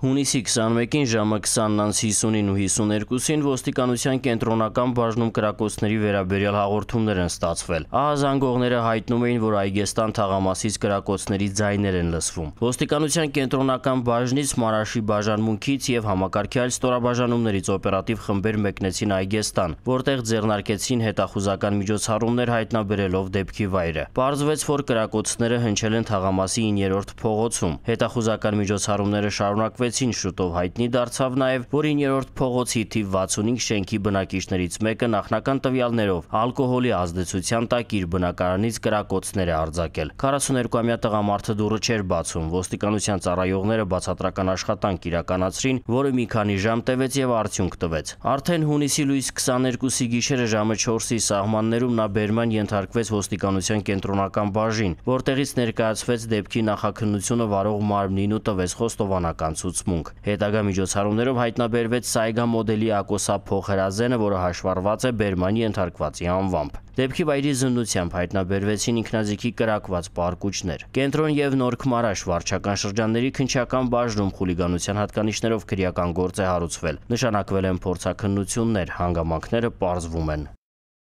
Հունիսի 21-ին ժամը 20:50-ին ու 52-ին ոստիկանության կենտրոնական բաժնում կրակոցների վերաբերյալ հաղորդումներ են ստացվել։ Ահազանգողները հայտնում էին, որ Այգեստան թաղամասից կրակոցների ձայներ են լսվում։ Ոստիկանության կենտրոնական բաժնից Մարաշի բաժանմունքից եւ համակարգի այլ ստորաբաժանումներից օպերատիվ խմբեր մեկնեցին Այգեստան, որտեղ ձեռնարկեցին հետախուզական միջոցառումներ հայտնաբերելով դեպքի վայրը։ Պարզվեց, որ կրակոցները հնչել են թաղամասի 9-րդ փողոցում։ Հետախուզական միջոցառումները շարունակվեցին վճարեցին, շուտով հայտնի դարձավ նաև, որ 9-րդ փողոցի թիվ 65 շենքի բնակիչներից մեկը նախնական տվյալներով ալկոհոլի ազդեցության տակ իր բնակարանից կրակոցներ է արձակել։ 42-ամյա տղամարդը դուռը չէր բացում, ոստիկանության ծառայողները բացատրական աշխատանք իրականացրին, որը մի քանի ժամ տևեց եւ արդյունք տվեց։ Արդեն հունիսի լույս 22-ի գիշերը ժամը 4-ի սահմաններում նա բերման ենթարկվեց ոստիկանության կենտրոնական բաժին, որտեղից ներկայացվեց դեպքի նախաքննությունը վարող մարմնին ու տվեց խոստովանական ցույց կառուցմունք։ Հետագա միջոցառումներով հայտնաբերվեց Սայգա մոդելի ակոսափող հրազենը, որը հաշվառված է Բերմանի ընդարկվածի անվամբ։ Դեպքի վայրի զննությամբ հայտնաբերվեցին ինքնազիքի կրակված պարկուճներ։ Կենտրոն եւ Նորքմարաշ վարչական շրջանների քնչական բաժնում խուլիգանության հատկանիշներով քրեական գործ է հարուցվել։ Նշանակվել են փորձաքննություններ, հանգամանքները պարզվում են։